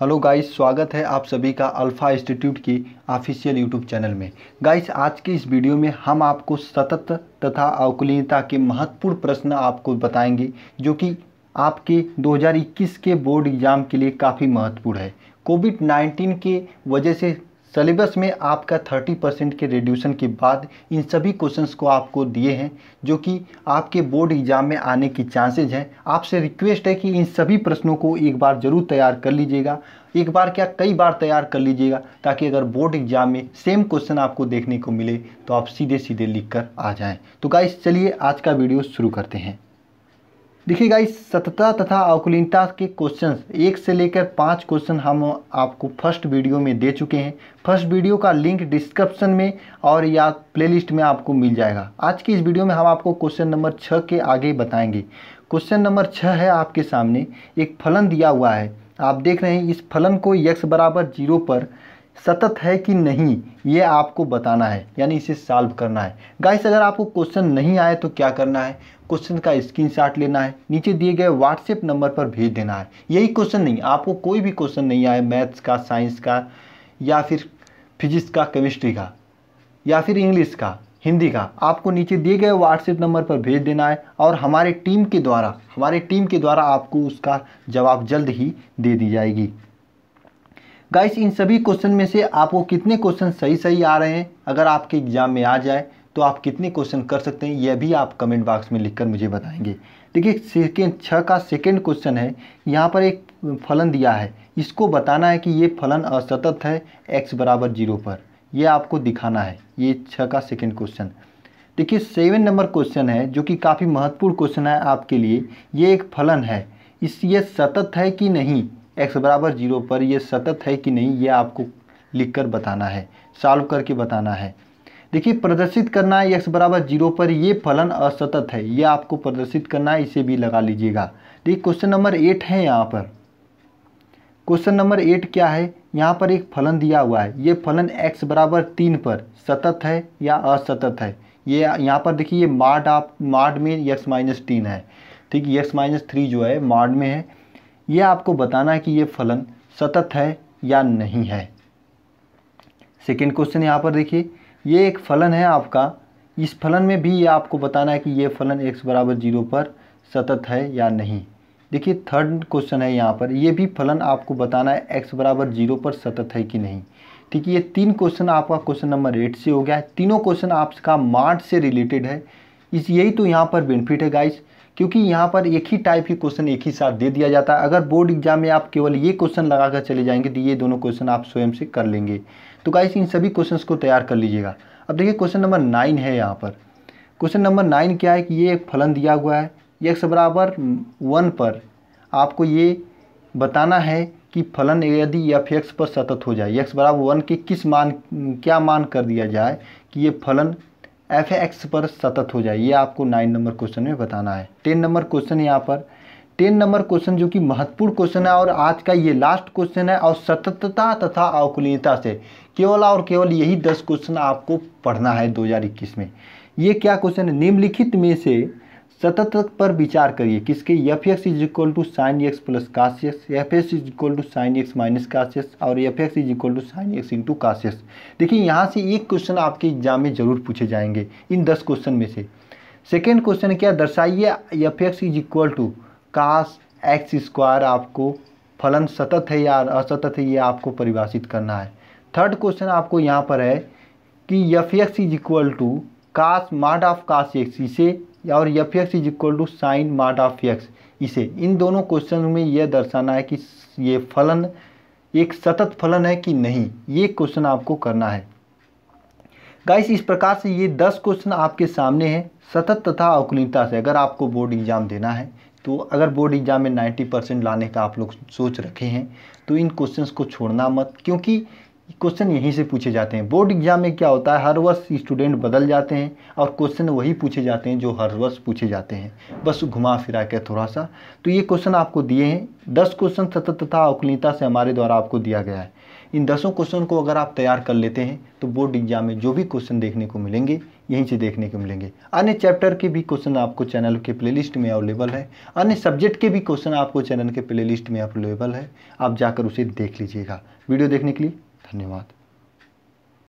hello guys स्वागत है आप सभी का अल्फ़ा इंस्टीट्यूट की ऑफिशियल यूट्यूब चैनल में गाइस आज की इस वीडियो में हम आपको सतत तथा अवकलीनता के महत्वपूर्ण प्रश्न आपको बताएंगे जो कि आपके 2021 के बोर्ड एग्ज़ाम के लिए काफ़ी महत्वपूर्ण है कोविड 19 के वजह से सिलेबस में आपका 30 परसेंट के रेड्यूशन के बाद इन सभी क्वेश्चंस को आपको दिए हैं जो कि आपके बोर्ड एग्जाम में आने की चांसेज हैं आपसे रिक्वेस्ट है कि इन सभी प्रश्नों को एक बार ज़रूर तैयार कर लीजिएगा एक बार क्या कई बार तैयार कर लीजिएगा ताकि अगर बोर्ड एग्जाम में सेम क्वेश्चन आपको देखने को मिले तो आप सीधे सीधे लिख कर आ जाएँ तो गाइस चलिए आज का वीडियो शुरू करते हैं देखिए गाइस सतता तथा अवकुलीनता के क्वेश्चंस एक से लेकर पाँच क्वेश्चन हम आपको फर्स्ट वीडियो में दे चुके हैं फर्स्ट वीडियो का लिंक डिस्क्रिप्शन में और या प्लेलिस्ट में आपको मिल जाएगा आज की इस वीडियो में हम आपको क्वेश्चन नंबर छः के आगे बताएंगे क्वेश्चन नंबर छः है आपके सामने एक फलन दिया हुआ है आप देख रहे हैं इस फलन को यक्स बराबर जीरो पर सतत है कि नहीं ये आपको बताना है यानी इसे सॉल्व करना है गाइस अगर आपको क्वेश्चन नहीं आए तो क्या करना है क्वेश्चन का स्क्रीनशॉट लेना है नीचे दिए गए व्हाट्सएप नंबर पर भेज देना है यही क्वेश्चन नहीं आपको कोई भी क्वेश्चन नहीं आए मैथ्स का साइंस का या फिर फिजिक्स का केमिस्ट्री का या फिर इंग्लिश का हिंदी का आपको नीचे दिए गए व्हाट्सएप नंबर पर भेज देना है और हमारे टीम के द्वारा हमारे टीम के द्वारा आपको उसका जवाब जल्द ही दे दी जाएगी गाइस इन सभी क्वेश्चन में से आपको कितने क्वेश्चन सही सही आ रहे हैं अगर आपके एग्ज़ाम में आ जाए तो आप कितने क्वेश्चन कर सकते हैं यह भी आप कमेंट बॉक्स में लिखकर मुझे बताएंगे देखिए सेकेंड छः का सेकेंड क्वेश्चन है यहाँ पर एक फलन दिया है इसको बताना है कि ये फलन असतत है एक्स बराबर जीरो पर यह आपको दिखाना है ये छः का सेकेंड क्वेश्चन देखिए सेवन नंबर क्वेश्चन है जो कि काफ़ी महत्वपूर्ण क्वेश्चन है आपके लिए ये एक फलन है इस ये सतत है कि नहीं एक्स बराबर जीरो पर यह सतत है कि नहीं ये आपको लिख कर बताना है सॉल्व करके बताना है देखिए प्रदर्शित करना है एक्स बराबर जीरो पर ये फलन असतत है ये आपको प्रदर्शित करना है इसे भी लगा लीजिएगा देखिए क्वेश्चन नंबर एट है यहाँ पर क्वेश्चन नंबर एट क्या है यहाँ पर एक फलन दिया हुआ है ये फलन एक्स बराबर तीन पर सतत है या असतत है ये यहाँ पर देखिए ये मार्ड आप मार्ड में x माइनस तीन है ठीक एक्स माइनस थ्री जो है मार्ड में है ये आपको बताना है कि ये फलन सतत है या नहीं है सेकेंड क्वेश्चन यहाँ पर देखिए ये एक फलन है आपका इस फलन में भी ये आपको बताना है कि ये फलन एक्स बराबर जीरो पर सतत है या नहीं देखिए थर्ड क्वेश्चन है यहाँ पर ये भी फलन आपको बताना है एक्स बराबर जीरो पर सतत है कि नहीं ठीक है ये तीन क्वेश्चन आपका क्वेश्चन नंबर एट से हो गया है तीनों क्वेश्चन आपका मार्ट से रिलेटेड है इस यही तो यहाँ पर बेनिफिट है गाइस क्योंकि यहाँ पर एक ही टाइप के क्वेश्चन एक ही साथ दे दिया जाता है अगर बोर्ड एग्जाम में आप केवल ये क्वेश्चन लगा कर चले जाएंगे तो ये दोनों क्वेश्चन आप स्वयं से कर लेंगे तो गाइस इन सभी क्वेश्चंस को तैयार कर लीजिएगा अब देखिए क्वेश्चन नंबर नाइन है यहाँ पर क्वेश्चन नंबर नाइन क्या है कि ये एक फलन दिया हुआ है एक्स बराबर वन पर आपको ये बताना है कि फलन यदि एफ एक्स पर सतत हो जाए एक्स बराबर वन के किस मान क्या मान कर दिया जाए कि ये फलन एफ एक्स पर सतत हो जाए ये आपको नाइन नंबर क्वेश्चन में बताना है टेन नंबर क्वेश्चन यहाँ पर टेन नंबर क्वेश्चन जो कि महत्वपूर्ण क्वेश्चन है और आज का ये लास्ट क्वेश्चन है और सततता तथा अवकुलता से केवल और केवल यही दस क्वेश्चन आपको पढ़ना है 2021 में ये क्या क्वेश्चन है निम्नलिखित में से सतत पर विचार करिए किसके F X is equal to sine X plus cos F X is equal to sine X minus cos और F X is equal to sine X into cos देखिए यहाँ से एक क्वेश्चन आपके एग्जाम में जरूर पूछे जाएंगे इन दस क्वेश्चन में से सेकेंड क्वेश्चन क्या दर्शाइए F X is equal to cos X square आपको फलन सतत है या असतत है ये आपको परिभाषित करना है थर्ड क्वेश्चन आपको यहाँ पर है कि F X is equal to cos mod of cos X इसे और F X is equal to sine mod of X इसे इन दोनों क्वेश्चन में यह दर्शाना है कि ये फलन एक सतत फलन है कि नहीं ये क्वेश्चन आपको करना है गाइस इस प्रकार से ये दस क्वेश्चन आपके सामने हैं सतत तथा अकुलीनता से अगर आपको बोर्ड एग्जाम देना है तो अगर बोर्ड एग्जाम में 90 परसेंट लाने का आप लोग सोच रखे हैं तो इन क्वेश्चंस को छोड़ना मत क्योंकि क्वेश्चन यहीं से पूछे जाते हैं बोर्ड एग्जाम में क्या होता है हर वर्ष स्टूडेंट बदल जाते हैं और क्वेश्चन वही पूछे जाते हैं जो हर वर्ष पूछे जाते हैं बस घुमा फिरा के थोड़ा सा तो ये क्वेश्चन आपको दिए हैं दस क्वेश्चन सतत तथा अकुलता से हमारे द्वारा आपको दिया गया है इन दसों क्वेश्चन को अगर आप तैयार कर लेते हैं तो बोर्ड एग्जाम में जो भी क्वेश्चन देखने को मिलेंगे यहीं से देखने को मिलेंगे अन्य चैप्टर के भी क्वेश्चन आपको चैनल के प्लेलिस्ट में अवेलेबल है अन्य सब्जेक्ट के भी क्वेश्चन आपको चैनल के प्लेलिस्ट में अवेलेबल है आप जाकर उसे देख लीजिएगा वीडियो देखने के लिए धन्यवाद